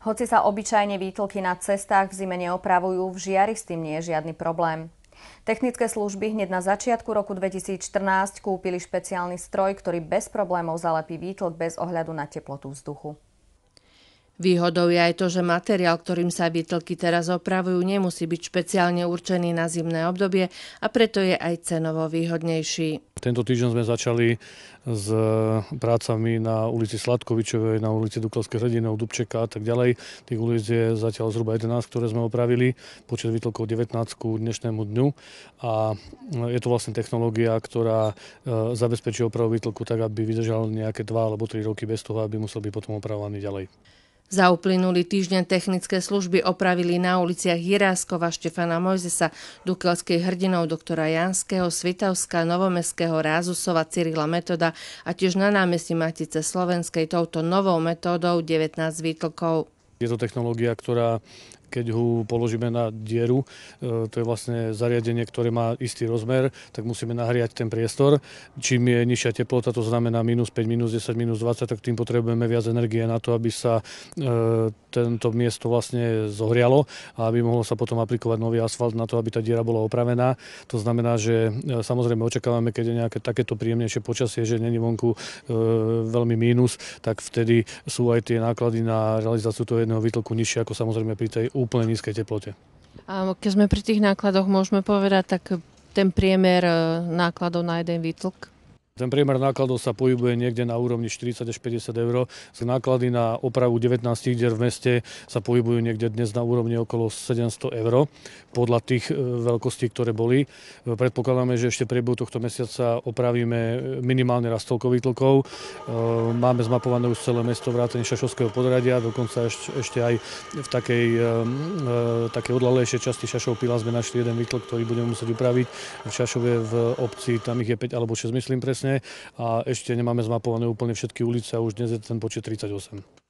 Hoci sa obyčajne výtlky na cestách v zime neopravujú, v žiari s tým nie je žiadny problém. Technické služby hneď na začiatku roku 2014 kúpili špeciálny stroj, ktorý bez problémov zalepí výtlk bez ohľadu na teplotu vzduchu. Výhodou je aj to, že materiál, ktorým sa výtlky teraz opravujú, nemusí byť špeciálne určený na zimné obdobie a preto je aj cenovo výhodnejší. Tento týždeň sme začali s e, prácami na ulici Sladkovičovej, na ulici Duklovskej hrdinov, Dubčeka a tak ďalej. Tých ulic je zatiaľ zhruba 11, ktoré sme opravili, počet výtlkov 19 ku dnešnému dňu. A e, je to vlastne technológia, ktorá e, zabezpečí opravu výtlku tak, aby vydržal nejaké 2 alebo 3 roky bez toho, aby musel byť potom opravovaný ďalej. Za uplynulý týždeň technické služby opravili na uliciach Jiráskova, Štefana Mojzesa, Dukelskej hrdinov doktora Janského, Svitavská, Novomestského, Rázusova, Cyrila Metoda a tiež na námestí Matice Slovenskej touto novou metódou 19 výtlkov. Je to technológia, ktorá keď ho položíme na dieru, e, to je vlastne zariadenie, ktoré má istý rozmer, tak musíme nahriať ten priestor. Čím je nižšia teplota, to znamená minus 5, minus 10, minus 20, tak tým potrebujeme viac energie na to, aby sa e, tento miesto vlastne zohrialo a aby mohlo sa potom aplikovať nový asfalt na to, aby tá diera bola opravená. To znamená, že e, samozrejme očakávame, keď je nejaké takéto príjemnejšie počasie, že není vonku veľmi mínus, tak vtedy sú aj tie náklady na realizáciu toho jedného výtlku nižšie ako samozrejme pri tej úplne nízkej teplote. A keď sme pri tých nákladoch, môžeme povedať, tak ten priemer e, nákladov na jeden výtlk? Ten priemer nákladov sa pohybuje niekde na úrovni 40 až 50 eur. Náklady na opravu 19 dier v meste sa pohybujú niekde dnes na úrovni okolo 700 eur podľa tých e, veľkostí, ktoré boli. E, predpokladáme, že ešte priebehu tohto mesiaca opravíme e, minimálne toľko výtlkov. Máme zmapované už celé mesto vrátane Šašovského podradia, dokonca ešte aj v takej, takej časti Šašov Pila sme našli jeden výtlk, ktorý budeme musieť upraviť. V Šašove v obci tam ich je 5 alebo 6, myslím presne a ešte nemáme zmapované úplne všetky ulice a už dnes je ten počet 38.